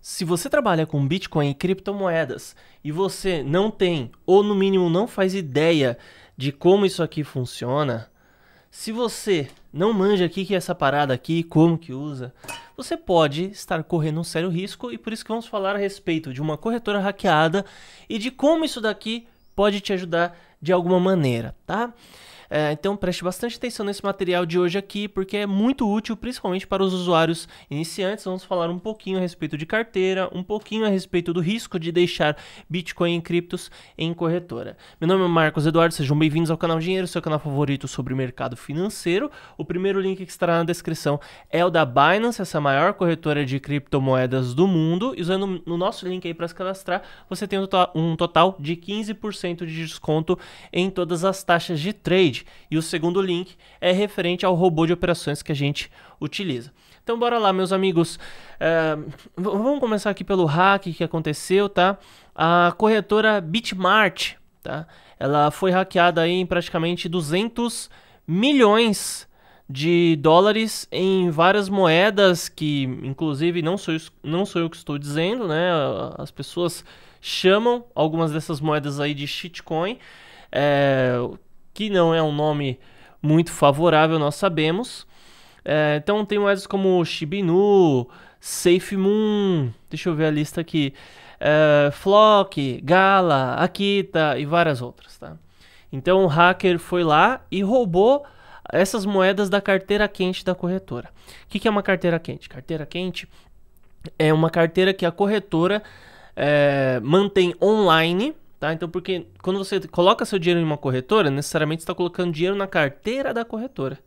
Se você trabalha com Bitcoin e criptomoedas e você não tem, ou no mínimo não faz ideia de como isso aqui funciona, se você não manja aqui que é essa parada aqui, como que usa, você pode estar correndo um sério risco e por isso que vamos falar a respeito de uma corretora hackeada e de como isso daqui pode te ajudar de alguma maneira, tá? É, então preste bastante atenção nesse material de hoje aqui, porque é muito útil, principalmente para os usuários iniciantes. Vamos falar um pouquinho a respeito de carteira, um pouquinho a respeito do risco de deixar Bitcoin em criptos em corretora. Meu nome é Marcos Eduardo, sejam bem-vindos ao canal Dinheiro, seu canal favorito sobre mercado financeiro. O primeiro link que estará na descrição é o da Binance, essa maior corretora de criptomoedas do mundo. E usando o nosso link aí para se cadastrar, você tem um tota-, total de 15% de desconto em todas as taxas de trade e o segundo link é referente ao robô de operações que a gente utiliza. Então bora lá, meus amigos. É, vamos começar aqui pelo hack que aconteceu, tá? A corretora Bitmart, tá? Ela foi hackeada aí em praticamente 200 milhões de dólares em várias moedas que, inclusive, não sou, não sou eu que estou dizendo, né? As pessoas chamam algumas dessas moedas aí de shitcoin. É, que não é um nome muito favorável, nós sabemos. É, então tem moedas como Shibinu, Safe Moon, deixa eu ver a lista aqui, é, Flock, Gala, Akita e várias outras, tá? Então o hacker foi lá e roubou essas moedas da carteira quente da corretora. O que, que é uma carteira quente? Carteira quente é uma carteira que a corretora é, mantém online Tá? Então, porque quando você coloca seu dinheiro em uma corretora, necessariamente está colocando dinheiro na carteira da corretora.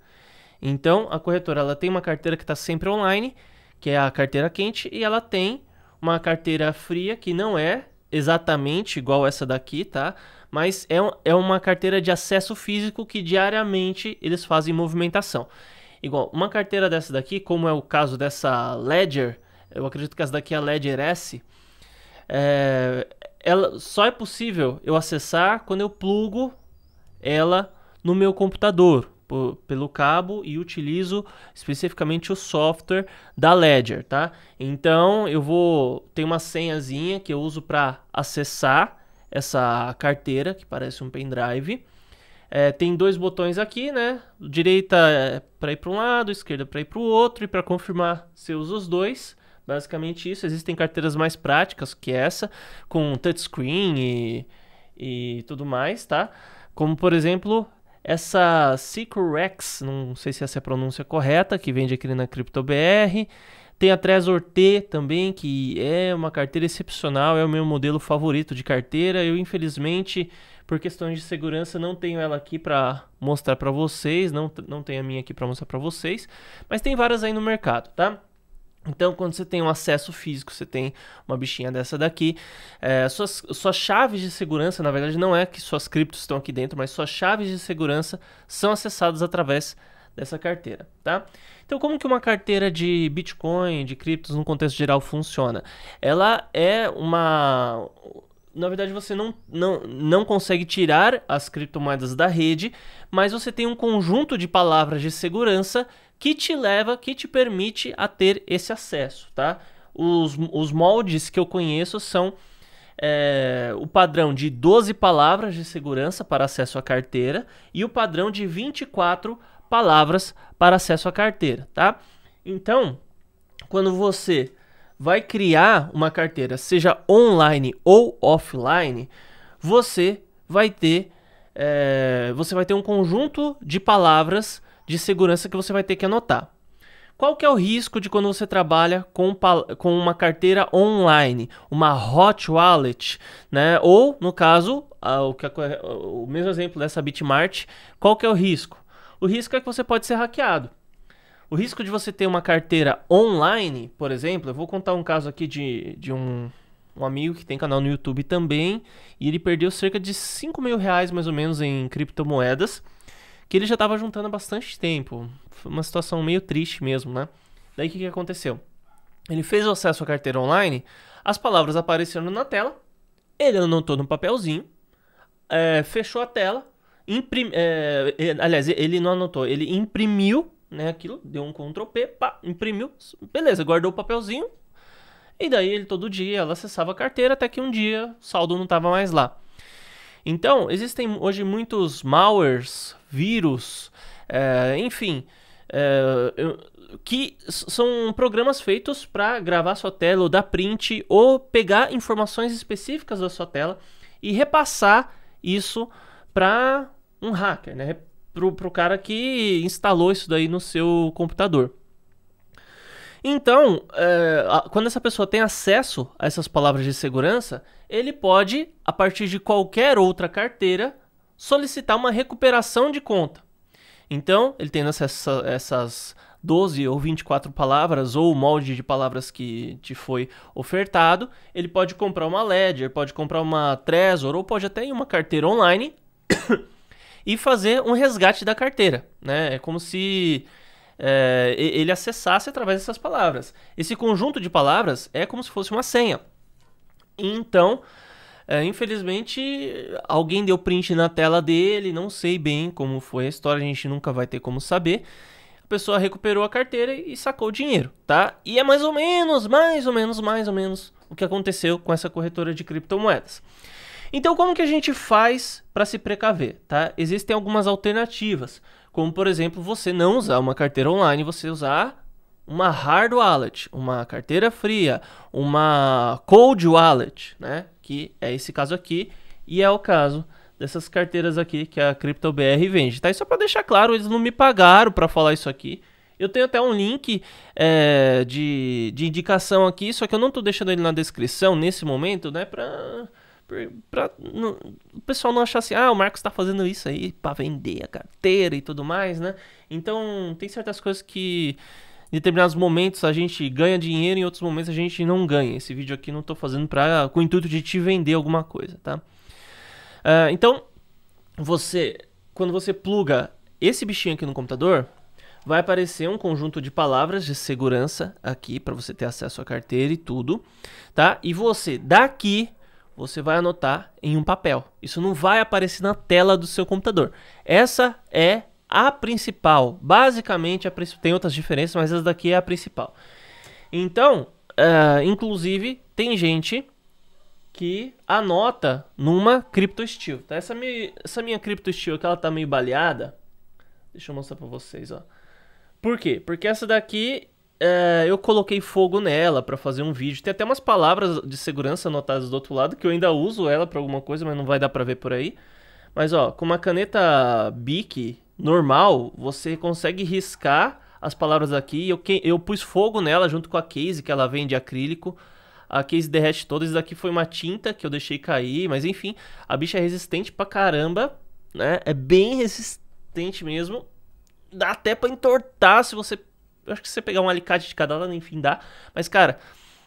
Então, a corretora ela tem uma carteira que está sempre online, que é a carteira quente, e ela tem uma carteira fria que não é exatamente igual essa daqui, tá? Mas é, um, é uma carteira de acesso físico que diariamente eles fazem movimentação. Igual, uma carteira dessa daqui, como é o caso dessa Ledger, eu acredito que essa daqui é a Ledger S, é, ela só é possível eu acessar quando eu plugo ela no meu computador por, pelo cabo e utilizo especificamente o software da Ledger, tá? Então eu vou tem uma senhazinha que eu uso para acessar essa carteira que parece um pendrive. É, tem dois botões aqui, né? Direita é para ir para um lado, esquerda para ir para o outro e para confirmar se uso os dois. Basicamente isso. Existem carteiras mais práticas que essa, com touchscreen e, e tudo mais, tá? Como, por exemplo, essa Securex, não sei se essa é a pronúncia correta, que vende aqui na CryptoBR. Tem a Trezor T também, que é uma carteira excepcional, é o meu modelo favorito de carteira. Eu, infelizmente, por questões de segurança, não tenho ela aqui para mostrar para vocês, não, não tenho a minha aqui para mostrar para vocês, mas tem várias aí no mercado, tá? Então, quando você tem um acesso físico, você tem uma bichinha dessa daqui, é, suas, suas chaves de segurança, na verdade, não é que suas criptos estão aqui dentro, mas suas chaves de segurança são acessadas através dessa carteira, tá? Então, como que uma carteira de Bitcoin, de criptos, no contexto geral, funciona? Ela é uma... Na verdade, você não, não, não consegue tirar as criptomoedas da rede, mas você tem um conjunto de palavras de segurança que te leva, que te permite a ter esse acesso, tá? Os, os moldes que eu conheço são é, o padrão de 12 palavras de segurança para acesso à carteira e o padrão de 24 palavras para acesso à carteira, tá? Então, quando você vai criar uma carteira, seja online ou offline, você vai ter é, você vai ter um conjunto de palavras de segurança que você vai ter que anotar. Qual que é o risco de quando você trabalha com, com uma carteira online, uma hot wallet, né? Ou, no caso, o, que, o mesmo exemplo dessa Bitmart, qual que é o risco? O risco é que você pode ser hackeado. O risco de você ter uma carteira online, por exemplo, eu vou contar um caso aqui de, de um, um amigo que tem canal no YouTube também, e ele perdeu cerca de 5 mil reais mais ou menos em criptomoedas que ele já estava juntando há bastante tempo. Foi uma situação meio triste mesmo, né? Daí o que, que aconteceu? Ele fez o acesso à carteira online, as palavras apareceram na tela, ele anotou no papelzinho, é, fechou a tela, imprim, é, aliás, ele não anotou, ele imprimiu né, aquilo, deu um Ctrl P, pá, imprimiu, beleza, guardou o papelzinho, e daí ele todo dia, ela acessava a carteira até que um dia o saldo não estava mais lá. Então, existem hoje muitos malwares, vírus, é, enfim, é, que são programas feitos para gravar sua tela, ou dar print, ou pegar informações específicas da sua tela e repassar isso para um hacker, né? Pro, pro cara que instalou isso daí no seu computador. Então, é, a, quando essa pessoa tem acesso a essas palavras de segurança, ele pode, a partir de qualquer outra carteira, solicitar uma recuperação de conta. Então, ele tendo acesso a essas 12 ou 24 palavras, ou o molde de palavras que te foi ofertado, ele pode comprar uma Ledger, pode comprar uma Trezor, ou pode até ir uma carteira online e fazer um resgate da carteira. Né? É como se é, ele acessasse através dessas palavras. Esse conjunto de palavras é como se fosse uma senha. Então, é, infelizmente, alguém deu print na tela dele, não sei bem como foi a história, a gente nunca vai ter como saber. A pessoa recuperou a carteira e sacou o dinheiro, tá? E é mais ou menos, mais ou menos, mais ou menos o que aconteceu com essa corretora de criptomoedas. Então, como que a gente faz para se precaver, tá? Existem algumas alternativas. Como, por exemplo, você não usar uma carteira online, você usar uma hard wallet, uma carteira fria, uma cold wallet, né? Que é esse caso aqui e é o caso dessas carteiras aqui que a CryptoBR vende, tá? E só para deixar claro, eles não me pagaram para falar isso aqui. Eu tenho até um link é, de, de indicação aqui, só que eu não tô deixando ele na descrição nesse momento, né? Pra Pra não, o pessoal não achar assim, ah, o Marcos tá fazendo isso aí para vender a carteira e tudo mais, né? Então, tem certas coisas que em determinados momentos a gente ganha dinheiro, em outros momentos a gente não ganha. Esse vídeo aqui não tô fazendo pra, com o intuito de te vender alguma coisa, tá? Uh, então, você, quando você pluga esse bichinho aqui no computador, vai aparecer um conjunto de palavras de segurança aqui para você ter acesso à carteira e tudo, tá? E você daqui você vai anotar em um papel. Isso não vai aparecer na tela do seu computador. Essa é a principal. Basicamente, a tem outras diferenças, mas essa daqui é a principal. Então, uh, inclusive, tem gente que anota numa CryptoSteel. Tá? Essa, minha, essa minha aqui, ela tá meio baleada. Deixa eu mostrar para vocês, ó. Por quê? Porque essa daqui é, eu coloquei fogo nela para fazer um vídeo. Tem até umas palavras de segurança anotadas do outro lado que eu ainda uso ela para alguma coisa, mas não vai dar para ver por aí. Mas ó, com uma caneta Bic normal, você consegue riscar as palavras aqui. Eu, eu pus fogo nela junto com a case que ela vem de acrílico. A case derrete toda. Isso daqui foi uma tinta que eu deixei cair, mas enfim, a bicha é resistente pra caramba, né? É bem resistente mesmo. Dá até pra entortar se você eu acho que se você pegar um alicate de cada lado, enfim, dá. Mas, cara,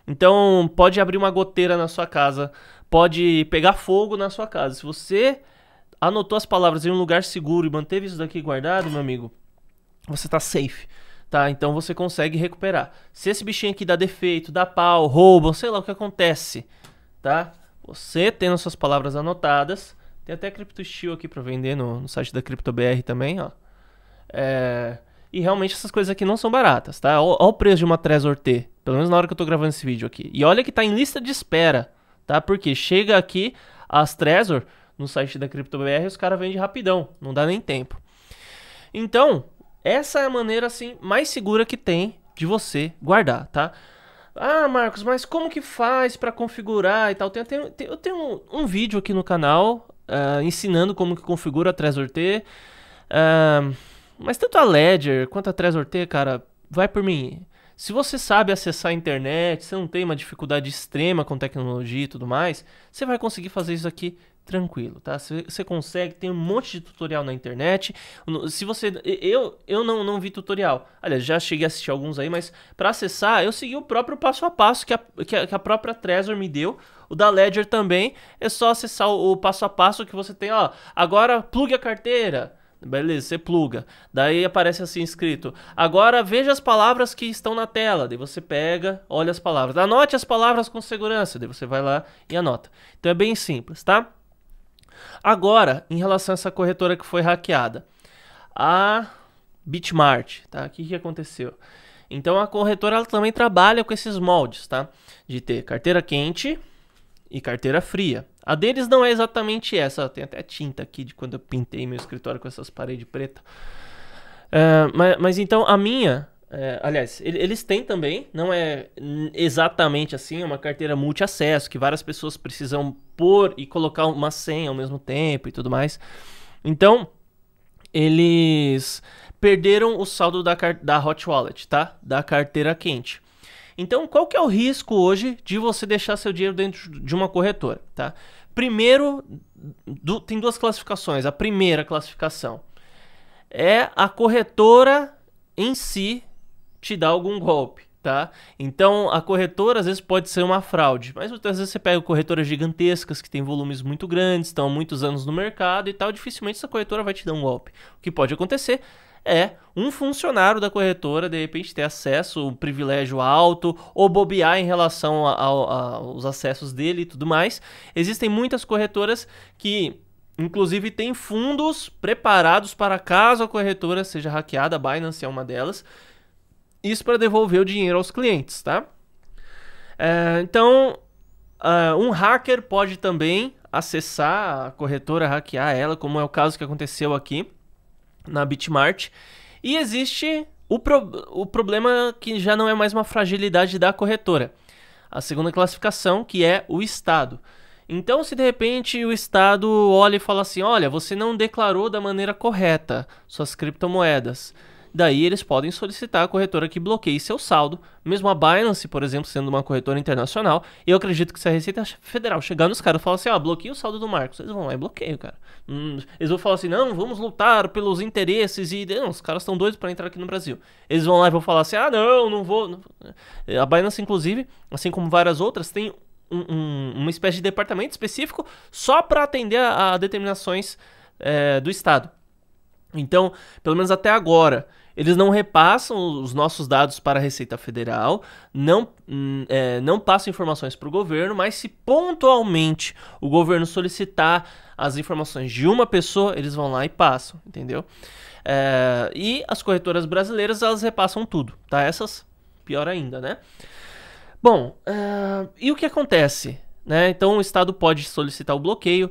então pode abrir uma goteira na sua casa, pode pegar fogo na sua casa. Se você anotou as palavras em um lugar seguro e manteve isso daqui guardado, meu amigo, você tá safe. Tá, então você consegue recuperar. Se esse bichinho aqui dá defeito, dá pau, roubam, sei lá o que acontece, tá? Você tendo as suas palavras anotadas, tem até CryptoSteel aqui para vender no, no, site da CryptoBR também, ó. É, e realmente essas coisas aqui não são baratas, tá? Olha o preço de uma Trezor T, pelo menos na hora que eu tô gravando esse vídeo aqui. E olha que tá em lista de espera, tá? Porque chega aqui as Trezor no site da CryptoBR, os caras vendem rapidão, não dá nem tempo. Então, essa é a maneira assim mais segura que tem de você guardar, tá? Ah, Marcos, mas como que faz para configurar e tal? Tem, tem, tem, eu tenho um, um, vídeo aqui no canal uh, ensinando como que configura a Trezor T. Uh, mas tanto a Ledger quanto a Trezor T, cara, vai por mim. Se você sabe acessar a internet, você não tem uma dificuldade extrema com tecnologia e tudo mais, você vai conseguir fazer isso aqui tranquilo, tá? Você consegue, tem um monte de tutorial na internet. Se você, eu, eu não, não vi tutorial. Aliás, já cheguei a assistir alguns aí, mas para acessar, eu segui o próprio passo a passo que a, que a, que a própria Trezor me deu. O da Ledger também é só acessar o, o passo a passo que você tem, ó. Agora plugue a carteira Beleza, você pluga. Daí aparece assim escrito: Agora veja as palavras que estão na tela. Daí você pega, olha as palavras. Anote as palavras com segurança. Daí você vai lá e anota. Então é bem simples, tá? Agora, em relação a essa corretora que foi hackeada, a Bitmart, tá? O que, que aconteceu? Então a corretora ela também trabalha com esses moldes, tá? De ter carteira quente, e carteira fria. A deles não é exatamente essa. Tem até tinta aqui de quando eu pintei meu escritório com essas paredes pretas. É, mas, mas, então a minha. É, aliás, eles têm também, não é exatamente assim, é uma carteira multi-acesso, que várias pessoas precisam pôr e colocar uma senha ao mesmo tempo e tudo mais. Então, eles perderam o saldo da, da Hot Wallet, tá? Da carteira quente. Então, qual que é o risco hoje de você deixar seu dinheiro dentro de uma corretora, tá? Primeiro, do, tem duas classificações. A primeira classificação é a corretora em si te dar algum golpe, tá? Então, a corretora às vezes pode ser uma fraude, mas muitas vezes você pega corretoras gigantescas que têm volumes muito grandes, estão há muitos anos no mercado e tal, dificilmente essa corretora vai te dar um golpe. O que pode acontecer é um funcionário da corretora de repente ter acesso, um privilégio alto, ou bobear em relação aos acessos dele e tudo mais. Existem muitas corretoras que, inclusive, têm fundos preparados para caso a corretora seja hackeada, a Binance é uma delas, isso para devolver o dinheiro aos clientes, tá? É, então, uh, um hacker pode também acessar a corretora, hackear ela, como é o caso que aconteceu aqui na Bitmart. E existe o, pro, o problema que já não é mais uma fragilidade da corretora. A segunda classificação, que é o Estado. Então, se de repente o Estado olha e fala assim: olha, você não declarou da maneira correta suas criptomoedas daí eles podem solicitar a corretora que bloqueie seu saldo, mesmo a Binance, por exemplo, sendo uma corretora internacional, eu acredito que se a Receita Federal chegar nos caras e falar assim, ó, ah, bloqueia o saldo do Marcos, eles vão lá e bloqueiam, cara. Hum, eles vão falar assim, não, vamos lutar pelos interesses e... Não, os caras estão doidos para entrar aqui no Brasil. Eles vão lá e vão falar assim, ah, não, não vou... É, a Binance, inclusive, assim como várias outras, tem um, um, uma espécie de departamento específico só para atender a, a determinações é, do Estado. Então, pelo menos até agora, eles não repassam os nossos dados para a Receita Federal, não, hum, é, não passam informações para o governo, mas se pontualmente o governo solicitar as informações de uma pessoa, eles vão lá e passam, entendeu? É, e as corretoras brasileiras, elas repassam tudo, tá? Essas, pior ainda, né? Bom, é, e o que acontece? Né? Então o Estado pode solicitar o bloqueio,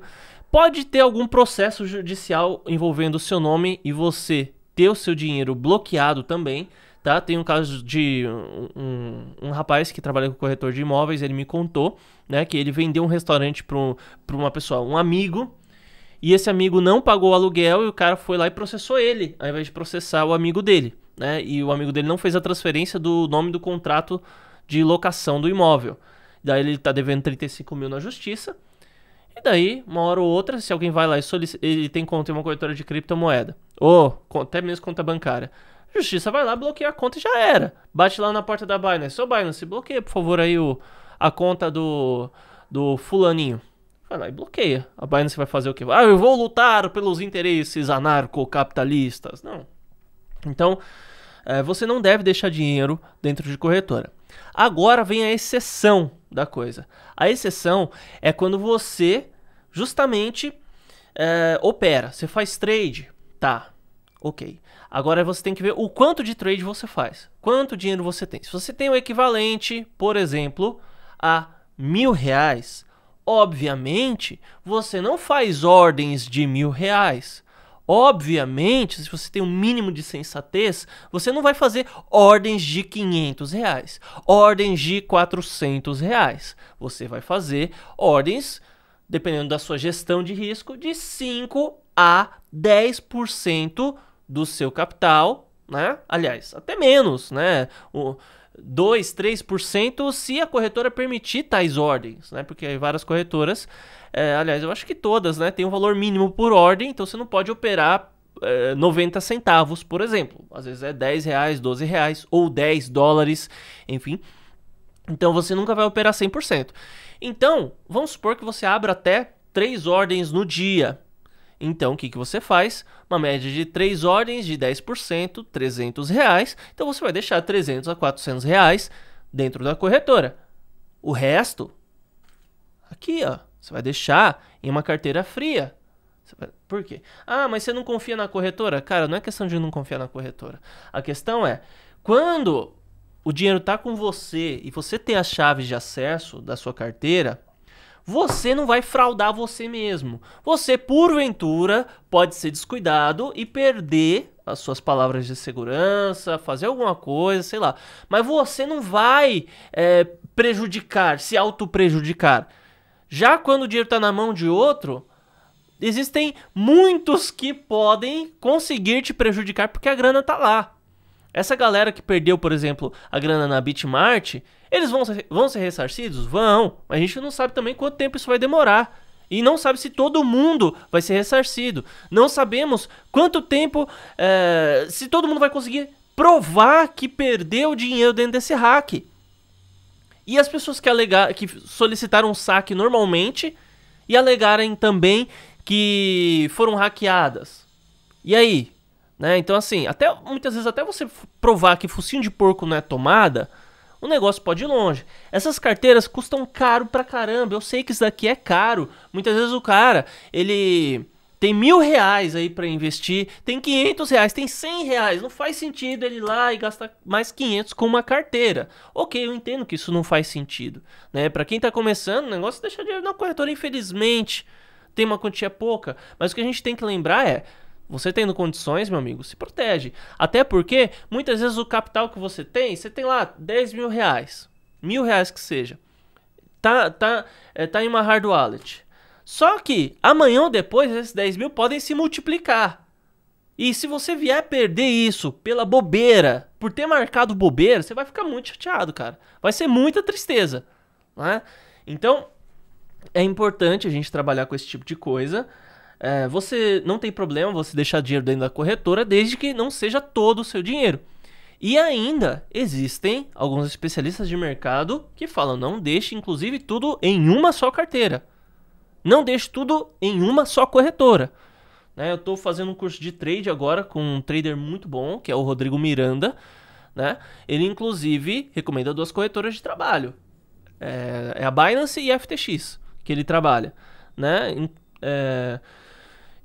pode ter algum processo judicial envolvendo o seu nome e você ter o seu dinheiro bloqueado também, tá? Tem um caso de um, um, um rapaz que trabalha com corretor de imóveis, ele me contou, né, que ele vendeu um restaurante para um, uma pessoa, um amigo, e esse amigo não pagou o aluguel e o cara foi lá e processou ele, ao invés de processar o amigo dele, né? E o amigo dele não fez a transferência do nome do contrato de locação do imóvel. Daí ele está devendo 35 mil na justiça, e daí, uma hora ou outra, se alguém vai lá e solicita, ele tem conta em uma corretora de criptomoeda, ou até mesmo conta bancária, a justiça vai lá, bloqueia a conta e já era. Bate lá na porta da Binance. Ô Binance, bloqueia, por favor, aí o, a conta do, do fulaninho. Vai lá e bloqueia. A Binance vai fazer o quê? Ah, eu vou lutar pelos interesses anarcocapitalistas. Não. Então, é, você não deve deixar dinheiro dentro de corretora. Agora vem a exceção da coisa. A exceção é quando você justamente é, opera, você faz trade, tá? Ok. Agora você tem que ver o quanto de trade você faz, quanto dinheiro você tem. Se você tem o equivalente, por exemplo, a mil reais, obviamente você não faz ordens de mil reais. Obviamente, se você tem um mínimo de sensatez, você não vai fazer ordens de 500 reais, ordens de 400 reais. Você vai fazer ordens, dependendo da sua gestão de risco, de 5 a 10% do seu capital, né? Aliás, até menos, né? O, 2, 3%, se a corretora permitir tais ordens, né? Porque várias corretoras, é, aliás, eu acho que todas, né? Tem um valor mínimo por ordem, então você não pode operar é, 90 centavos, por exemplo. Às vezes é 10 reais, 12 reais ou 10 dólares, enfim. Então você nunca vai operar 100%. Então, vamos supor que você abra até três ordens no dia, então, o que, que você faz? Uma média de 3 ordens de 10%, 300 reais. Então, você vai deixar 300 a 400 reais dentro da corretora. O resto, aqui, ó, você vai deixar em uma carteira fria. Por quê? Ah, mas você não confia na corretora? Cara, não é questão de não confiar na corretora. A questão é, quando o dinheiro está com você e você tem a chave de acesso da sua carteira, você não vai fraudar você mesmo. Você, porventura, pode ser descuidado e perder as suas palavras de segurança, fazer alguma coisa, sei lá. Mas você não vai é, prejudicar, se auto-prejudicar. Já quando o dinheiro está na mão de outro, existem muitos que podem conseguir te prejudicar porque a grana está lá. Essa galera que perdeu, por exemplo, a grana na Bitmart, eles vão ser, vão ser ressarcidos? Vão, mas a gente não sabe também quanto tempo isso vai demorar. E não sabe se todo mundo vai ser ressarcido. Não sabemos quanto tempo, é, se todo mundo vai conseguir provar que perdeu dinheiro dentro desse hack. E as pessoas que, alegar, que solicitaram um saque normalmente e alegarem também que foram hackeadas. E aí? Né? Então, assim, até muitas vezes até você provar que focinho de porco não é tomada, o negócio pode ir longe. Essas carteiras custam caro pra caramba. Eu sei que isso daqui é caro. Muitas vezes o cara, ele tem mil reais aí para investir, tem quinhentos reais, tem cem reais. Não faz sentido ele ir lá e gastar mais quinhentos com uma carteira. Ok, eu entendo que isso não faz sentido. Né? Para quem tá começando, o negócio é deixar dinheiro na corretora, infelizmente. Tem uma quantia pouca, mas o que a gente tem que lembrar é você tendo condições, meu amigo, se protege. Até porque, muitas vezes, o capital que você tem, você tem lá 10 mil reais. Mil reais que seja. Tá, tá, é, tá em uma hard wallet. Só que, amanhã ou depois, esses 10 mil podem se multiplicar. E se você vier a perder isso pela bobeira, por ter marcado bobeira, você vai ficar muito chateado, cara. Vai ser muita tristeza, né? Então, é importante a gente trabalhar com esse tipo de coisa. É, você não tem problema você deixar dinheiro dentro da corretora, desde que não seja todo o seu dinheiro. E ainda existem alguns especialistas de mercado que falam: não deixe, inclusive, tudo em uma só carteira. Não deixe tudo em uma só corretora. Né, eu estou fazendo um curso de trade agora com um trader muito bom, que é o Rodrigo Miranda. Né? Ele, inclusive, recomenda duas corretoras de trabalho. É, é a Binance e a FTX que ele trabalha. Né? É,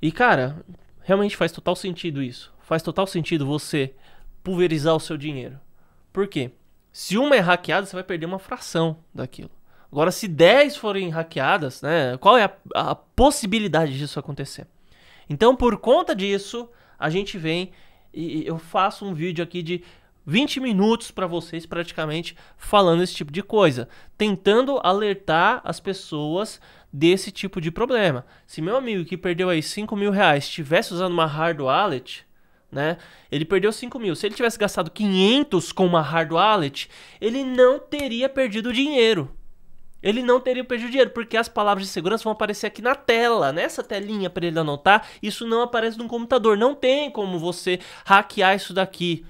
e cara, realmente faz total sentido isso. Faz total sentido você pulverizar o seu dinheiro. Por quê? Se uma é hackeada, você vai perder uma fração daquilo. Agora, se 10 forem hackeadas, né, qual é a, a possibilidade disso acontecer? Então, por conta disso, a gente vem e eu faço um vídeo aqui de 20 minutos para vocês praticamente falando esse tipo de coisa, tentando alertar as pessoas desse tipo de problema. Se meu amigo que perdeu aí 5 mil reais estivesse usando uma hard wallet, né? Ele perdeu 5 mil. Se ele tivesse gastado 500 com uma hard wallet, ele não teria perdido dinheiro. Ele não teria perdido dinheiro, porque as palavras de segurança vão aparecer aqui na tela, nessa telinha para ele anotar. Isso não aparece no computador. Não tem como você hackear isso daqui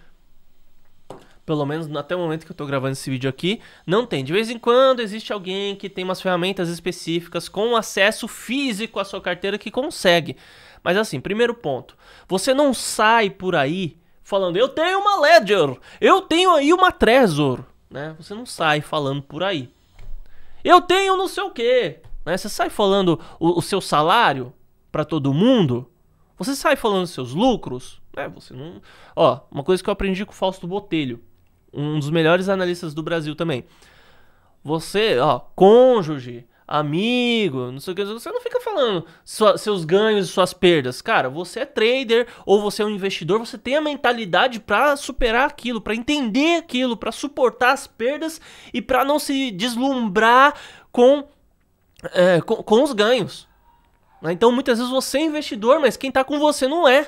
pelo menos até o momento que eu estou gravando esse vídeo aqui, não tem. De vez em quando existe alguém que tem umas ferramentas específicas com acesso físico à sua carteira que consegue. Mas assim, primeiro ponto, você não sai por aí falando, eu tenho uma Ledger, eu tenho aí uma Trezor, né? Você não sai falando por aí. Eu tenho não sei o quê, né? Você sai falando o, o seu salário para todo mundo, você sai falando seus lucros, né? Você não. Ó, uma coisa que eu aprendi com o Fausto Botelho um dos melhores analistas do Brasil também. Você, ó, cônjuge, amigo, não sei o que, você não fica falando sua, seus ganhos e suas perdas. Cara, você é trader ou você é um investidor, você tem a mentalidade para superar aquilo, para entender aquilo, para suportar as perdas e para não se deslumbrar com, é, com, com os ganhos. Né? Então, muitas vezes você é investidor, mas quem está com você não é.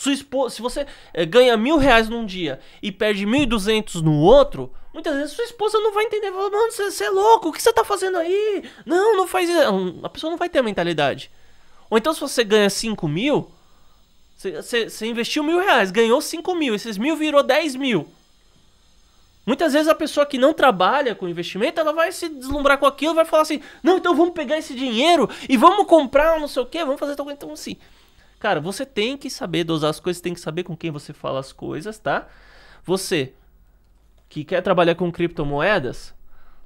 Sua esposa, se você eh, ganha mil reais num dia e perde mil e duzentos no outro, muitas vezes sua esposa não vai entender. Fala, mano, você é louco, o que você tá fazendo aí? Não, não faz isso. A pessoa não vai ter a mentalidade. Ou então se você ganha cinco mil, você, você investiu mil reais, ganhou cinco mil, esses mil virou dez mil. Muitas vezes a pessoa que não trabalha com investimento, ela vai se deslumbrar com aquilo, vai falar assim, não, então vamos pegar esse dinheiro e vamos comprar não sei o que, vamos fazer tal coisa. Então assim... Cara, você tem que saber dosar as coisas, tem que saber com quem você fala as coisas, tá? Você que quer trabalhar com criptomoedas,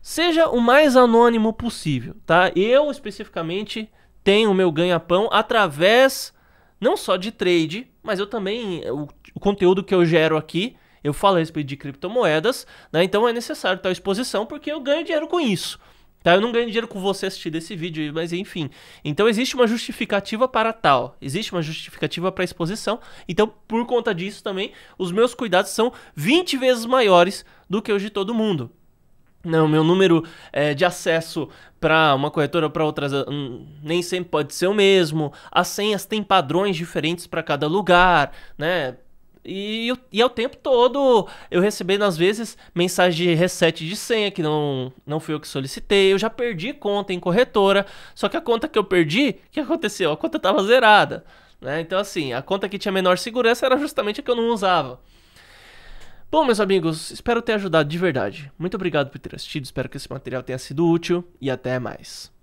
seja o mais anônimo possível, tá? Eu especificamente tenho o meu ganha-pão através não só de trade, mas eu também o, o, conteúdo que eu gero aqui, eu falo a respeito de criptomoedas, né? Então é necessário tal exposição porque eu ganho dinheiro com isso. Tá, eu não ganho dinheiro com você assistindo esse vídeo, mas enfim. Então existe uma justificativa para tal, existe uma justificativa para exposição. Então, por conta disso também, os meus cuidados são 20 vezes maiores do que os de todo mundo. Não, né? meu número é, de acesso para uma corretora ou para outras ah, hum, nem sempre pode ser o mesmo. As senhas têm padrões diferentes para cada lugar, né? E, e ao é tempo todo eu recebendo, às vezes, mensagem de reset de senha, que não, não fui eu que solicitei. Eu já perdi conta em corretora. Só que a conta que eu perdi, o que aconteceu? A conta estava zerada. Né? Então, assim, a conta que tinha menor segurança era justamente a que eu não usava. Bom, meus amigos, espero ter ajudado de verdade. Muito obrigado por ter assistido, espero que esse material tenha sido útil e até mais.